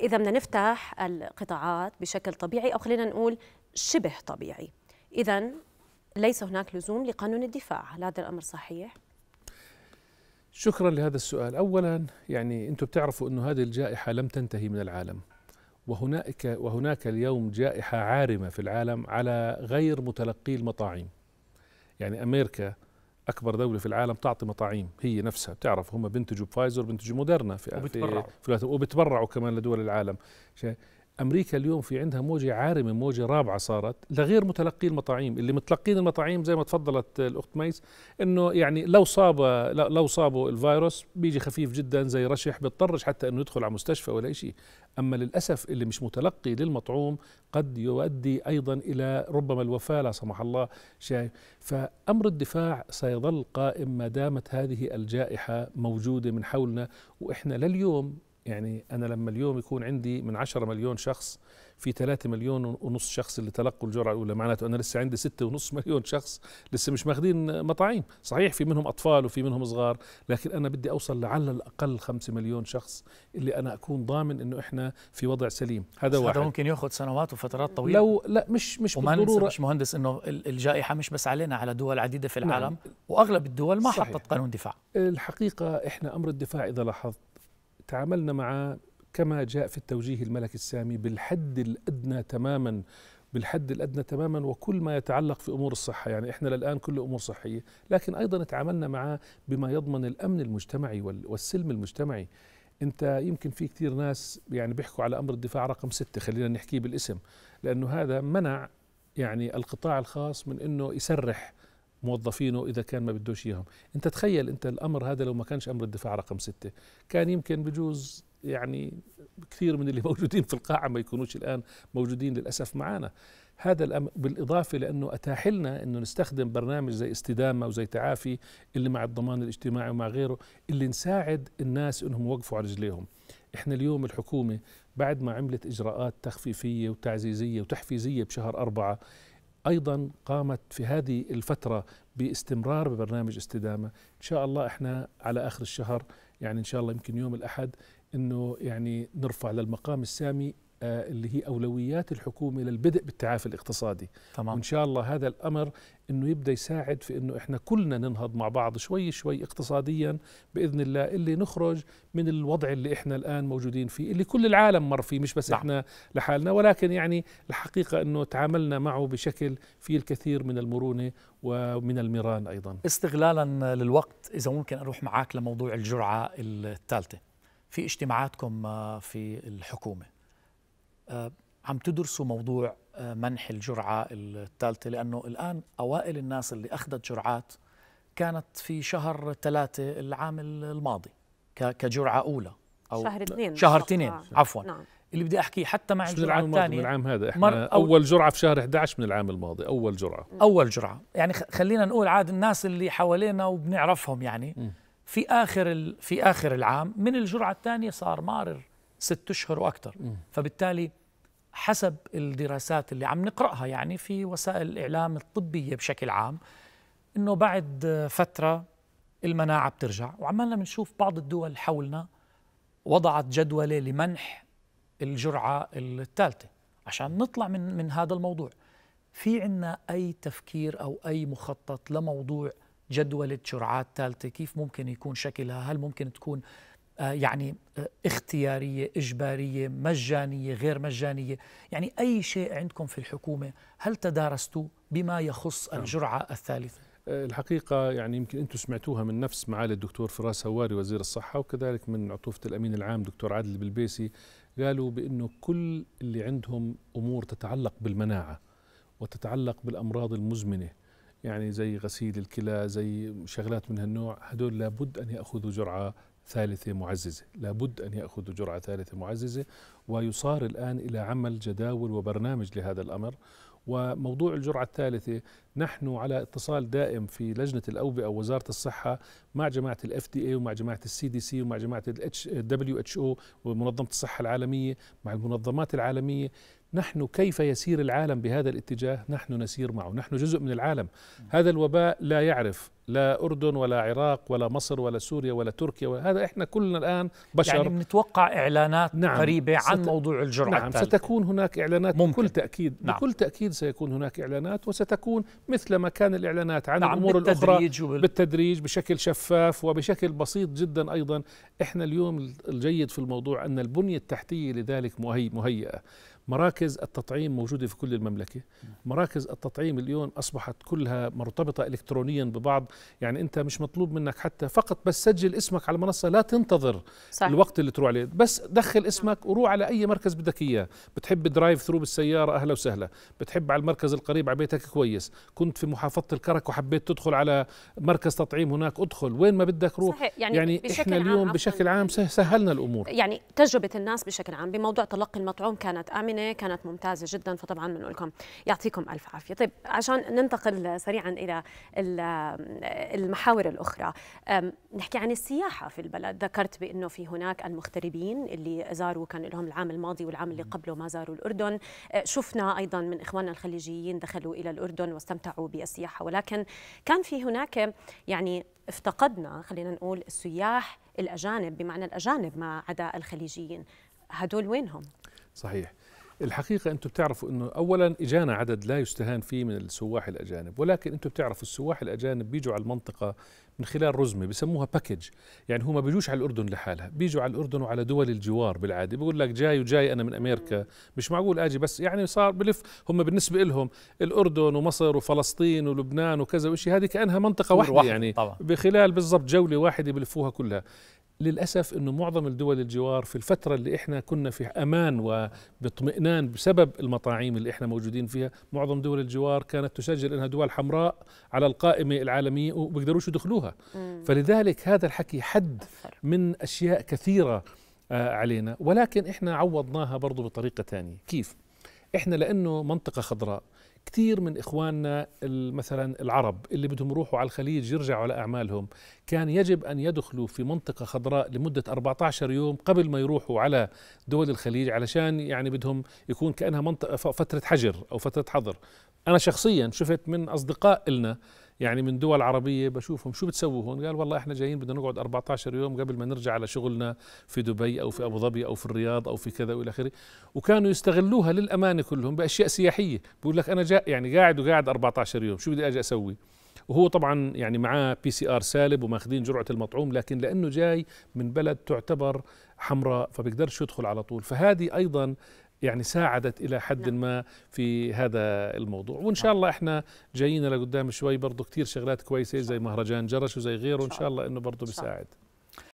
إذا بدنا نفتح القطاعات بشكل طبيعي أو خلينا نقول شبه طبيعي إذا ليس هناك لزوم لقانون الدفاع هل هذا الأمر صحيح؟ شكرا لهذا السؤال أولا يعني أنتم بتعرفوا أنه هذه الجائحة لم تنتهي من العالم وهناك وهناك اليوم جائحة عارمة في العالم على غير متلقي المطاعيم يعني أمريكا اكبر دوله في العالم تعطي مطاعيم هي نفسها بتعرف هم بينتجوا بفايزر بينتجوا موديرنا في وبتبرعوا في وبتبرعوا كمان لدول العالم امريكا اليوم في عندها موجه عارمه موجه رابعه صارت لغير متلقي المطاعيم اللي متلقين المطاعيم زي ما تفضلت الاخت ميس انه يعني لو صاب لو صابوا الفيروس بيجي خفيف جدا زي رشح بيضطرش حتى انه يدخل على مستشفى ولا شيء اما للاسف اللي مش متلقي للمطعوم قد يؤدي ايضا الى ربما الوفاه لا سمح الله شايف فامر الدفاع سيظل قائم ما دامت هذه الجائحه موجوده من حولنا واحنا لليوم يعني أنا لما اليوم يكون عندي من 10 مليون شخص في 3 مليون ونص شخص اللي تلقوا الجرعة الأولى معناته أنا لسه عندي ونص مليون شخص لسه مش ماخذين مطاعيم صحيح في منهم أطفال وفي منهم صغار لكن أنا بدي أوصل لعلى الأقل 5 مليون شخص اللي أنا أكون ضامن أنه إحنا في وضع سليم هذا واحد هذا ممكن يأخذ سنوات وفترات طويلة لو لا مش مش وما بالضرورة مش مهندس أنه الجائحة مش بس علينا على دول عديدة في نعم. العالم نعم. وأغلب الدول ما صحيح. حطت قانون دفاع الحقيقة إحنا أمر الدفاع إذا لاحظت تعاملنا مع كما جاء في التوجيه الملكي السامي بالحد الادنى تماما بالحد الادنى تماما وكل ما يتعلق في امور الصحه يعني احنا للان كل امور صحيه لكن ايضا تعاملنا معه بما يضمن الامن المجتمعي والسلم المجتمعي انت يمكن في كثير ناس يعني بيحكوا على امر الدفاع رقم ستة خلينا نحكيه بالاسم لانه هذا منع يعني القطاع الخاص من انه يسرح موظفينه اذا كان ما بدوش اياهم انت تخيل انت الامر هذا لو ما كانش امر الدفاع رقم ستة كان يمكن بجوز يعني كثير من اللي موجودين في القاعة ما يكونوش الآن موجودين للأسف معنا هذا الأمر بالإضافة لأنه أتاح لنا أنه نستخدم برنامج زي استدامة وزي تعافي اللي مع الضمان الاجتماعي ومع غيره اللي نساعد الناس أنهم يوقفوا على رجليهم احنا اليوم الحكومة بعد ما عملت إجراءات تخفيفية وتعزيزية وتحفيزية بشهر أربعة ايضا قامت في هذه الفتره باستمرار ببرنامج استدامه ان شاء الله احنا على اخر الشهر يعني ان شاء الله يمكن يوم الاحد انه يعني نرفع للمقام السامي آه، اللي هي اولويات الحكومه للبدء بالتعافي الاقتصادي تمام. وان شاء الله هذا الامر انه يبدا يساعد في انه احنا كلنا ننهض مع بعض شوي شوي اقتصاديا باذن الله اللي نخرج من الوضع اللي احنا الان موجودين فيه اللي كل العالم مر فيه مش بس نعم. احنا لحالنا ولكن يعني الحقيقه انه تعاملنا معه بشكل فيه الكثير من المرونه ومن المران ايضا استغلالا للوقت اذا ممكن اروح معك لموضوع الجرعه الثالثه في اجتماعاتكم آه، في الحكومه عم تدرسوا موضوع آه، منح الجرعة الثالثة لأنه الآن أوائل الناس اللي أخذت جرعات كانت في شهر ثلاثة العام الماضي كجرعة أولى أو شهر اثنين شهر اثنين آه. عفوا نعم. اللي بدي احكيه حتى مع الجرعه الثانيه من العام هذا احنا أول, جرعه في شهر 11 من العام الماضي اول جرعه اول جرعه يعني خلينا نقول عاد الناس اللي حوالينا وبنعرفهم يعني في اخر في اخر العام من الجرعه الثانيه صار مارر ست أشهر وأكثر فبالتالي حسب الدراسات اللي عم نقرأها يعني في وسائل الإعلام الطبية بشكل عام إنه بعد فترة المناعة بترجع وعمالنا بنشوف بعض الدول حولنا وضعت جدولة لمنح الجرعة الثالثة عشان نطلع من من هذا الموضوع في عنا أي تفكير أو أي مخطط لموضوع جدولة جرعات ثالثة كيف ممكن يكون شكلها هل ممكن تكون آه، يعني آه، اختيارية إجبارية مجانية غير مجانية يعني أي شيء عندكم في الحكومة هل تدارستوه بما يخص نعم. الجرعة الثالثة؟ آه، الحقيقة يعني يمكن أنتم سمعتوها من نفس معالي الدكتور فراس هواري وزير الصحة وكذلك من عطوفة الأمين العام دكتور عادل بلبيسي قالوا بأنه كل اللي عندهم أمور تتعلق بالمناعة وتتعلق بالأمراض المزمنة يعني زي غسيل الكلى زي شغلات من هالنوع هدول لابد أن يأخذوا جرعة ثالثة معززة لابد أن يأخذوا جرعة ثالثة معززة ويصار الآن إلى عمل جداول وبرنامج لهذا الأمر وموضوع الجرعة الثالثة نحن على اتصال دائم في لجنة الأوبئة ووزارة الصحة مع جماعة الـ FDA ومع جماعة السي دي سي ومع جماعة الـ WHO ومنظمة الصحة العالمية مع المنظمات العالمية نحن كيف يسير العالم بهذا الاتجاه نحن نسير معه نحن جزء من العالم هذا الوباء لا يعرف لا أردن ولا عراق ولا مصر ولا سوريا ولا تركيا هذا إحنا كلنا الآن بشر يعني بنتوقع إعلانات نعم قريبة عن ست... موضوع الجرعة نعم ستكون هناك إعلانات ممكن. بكل تأكيد نعم. بكل تأكيد سيكون هناك إعلانات وستكون مثل ما كان الإعلانات عن نعم الأمور الأخرى وبال... بالتدريج بشكل شفاف وبشكل بسيط جدا أيضا إحنا اليوم الجيد في الموضوع أن البنية التحتية لذلك مهيئة مراكز التطعيم موجودة في كل المملكة مراكز التطعيم اليوم أصبحت كلها مرتبطة إلكترونيا ببعض يعني أنت مش مطلوب منك حتى فقط بس سجل اسمك على المنصة لا تنتظر صح. الوقت اللي تروح عليه بس دخل اسمك وروح على أي مركز بدك إياه بتحب درايف ثرو بالسيارة أهلا وسهلا بتحب على المركز القريب على بيتك كويس كنت في محافظة الكرك وحبيت تدخل على مركز تطعيم هناك ادخل وين ما بدك روح صحيح. يعني, يعني بشكل احنا اليوم عام بشكل عام سهلنا الامور يعني تجربه الناس بشكل عام بموضوع تلقي المطعوم كانت امنه السنه كانت ممتازه جدا فطبعا بنقول لكم يعطيكم الف عافيه طيب عشان ننتقل سريعا الى المحاور الاخرى نحكي عن السياحه في البلد ذكرت بانه في هناك المغتربين اللي زاروا كان لهم العام الماضي والعام اللي قبله ما زاروا الاردن آه، شفنا ايضا من اخواننا الخليجيين دخلوا الى الاردن واستمتعوا بالسياحه ولكن كان في هناك يعني افتقدنا خلينا نقول السياح الاجانب بمعنى الاجانب ما عدا الخليجيين هدول وينهم صحيح الحقيقة أنتم بتعرفوا أنه أولا إجانا عدد لا يستهان فيه من السواح الأجانب ولكن أنتم بتعرفوا السواح الأجانب بيجوا على المنطقة من خلال رزمه بسموها باكج يعني هو ما بيجوش على الاردن لحالها بيجوا على الاردن وعلى دول الجوار بالعاده بيقول لك جاي وجاي انا من امريكا مش معقول اجي بس يعني صار بلف هم بالنسبه لهم الاردن ومصر وفلسطين ولبنان وكذا وشيء هذه كانها منطقه واحده واحد يعني طبعا. بخلال بالضبط جوله واحده بلفوها كلها للأسف أنه معظم الدول الجوار في الفترة اللي إحنا كنا في أمان وباطمئنان بسبب المطاعيم اللي إحنا موجودين فيها معظم دول الجوار كانت تسجل أنها دول حمراء على القائمة العالمية وبيقدروش يدخلوها فلذلك هذا الحكي حد من أشياء كثيرة آه، علينا ولكن إحنا عوضناها برضو بطريقة ثانية كيف؟ إحنا لأنه منطقة خضراء كثير من إخواننا مثلا العرب اللي بدهم يروحوا على الخليج يرجعوا على أعمالهم كان يجب أن يدخلوا في منطقة خضراء لمدة 14 يوم قبل ما يروحوا على دول الخليج علشان يعني بدهم يكون كأنها منطقة فترة حجر أو فترة حظر أنا شخصيا شفت من أصدقاء لنا يعني من دول عربيه بشوفهم شو بتسووا هون قال والله احنا جايين بدنا نقعد 14 يوم قبل ما نرجع على شغلنا في دبي او في ابو ظبي او في الرياض او في كذا والى اخره وكانوا يستغلوها للامانه كلهم باشياء سياحيه بقول لك انا جا يعني قاعد وقاعد 14 يوم شو بدي اجي اسوي وهو طبعا يعني معاه بي سي ار سالب وماخذين جرعه المطعوم لكن لانه جاي من بلد تعتبر حمراء فبيقدرش يدخل على طول فهذه ايضا يعني ساعدت الى حد نعم. ما في هذا الموضوع وان نعم. شاء الله احنا جايين لقدام شوي برضه كتير شغلات كويسه زي مهرجان جرش وزي غيره ان شاء الله انه برضه بيساعد